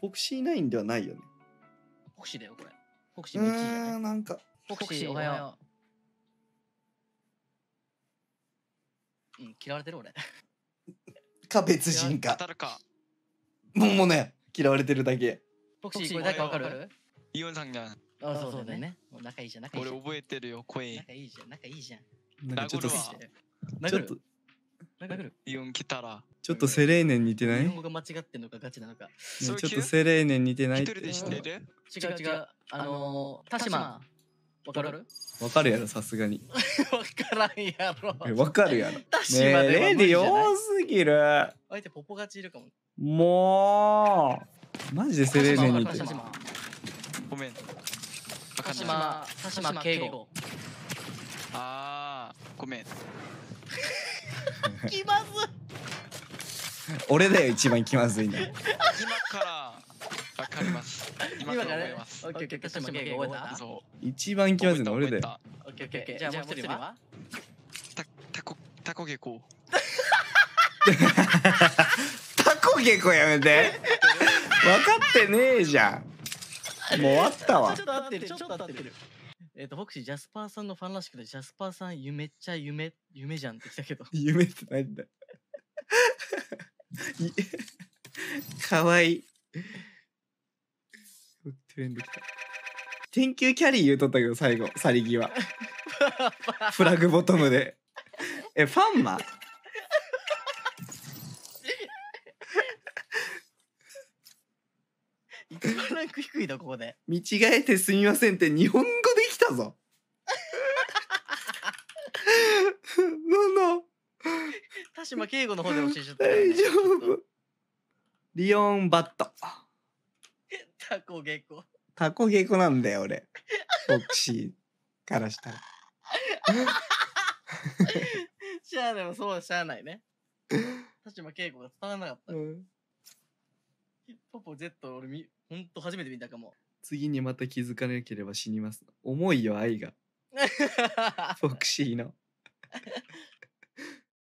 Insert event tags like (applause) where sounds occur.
フォクシーナインではないよね。フォクシーだよ、これ。フォクシーうめいいなーん、なんか、フォクシーおはよう。うん、嫌われてる俺。か別人かたるか。もうね、嫌われてるだけ。フォクシーこれ誰かわかるイオンさんが、あそうだよね。もう仲いいじゃん、仲いい俺じゃん。覚えてるよ、声。仲いいじゃん、仲いいじゃん。なんかちょっと、殴るちょっと、イオン来たら。ちょっとセレーネに似てない日本語が間違ってんのかガチなのか。ちょっとセレーネに似てないって人違う違う。あのー、田島。わかるわかるやろ、さすがに。わからんやろ。えわかるやろ。ね田島でレーネィ弱すぎる。相手ポポがちいるかも。もう、マジでセレーネに似てる田。島。ごめん。わか田んない。島。田島敬語。あー、ごめん。気まずい俺だよ一番気まずいの今からわかります今から覚えます今から、ね、私もゲーム覚えた一番気まずいの俺だよオッケーオッケーじゃあもう一人はたたこたこげこ (laughs) たこげこやめて (laughs) 分かってねえじゃんもう終わったわちょっと合ってるちょっと合ってるえっ、ー、と、僕、ジャスパーさんのファンらしくて、ジャスパーさん、夢っちゃ夢、夢じゃんって来たけど。(laughs) 夢ってないんだ (laughs) (laughs) かわいい。トレンド来た。天球キャリー言うとったけど、最後、去り際。フラグボトムで。え、ファンマ一番ランク低いだここで見違えてすみませんって日本やぞ。(laughs) なんだ田島敬吾の方で教えちゃった、ね、大丈夫。リオンバット。タコゲコ。タコゲコなんだよ俺。ボクシーからしたら。しゃあでもそうしゃあないね。田島敬吾が伝わらなかった。うん、ポポ Z 俺みほんと初めて見たかも。次にまた気づかなければ死にます重いよ愛がフォクシーの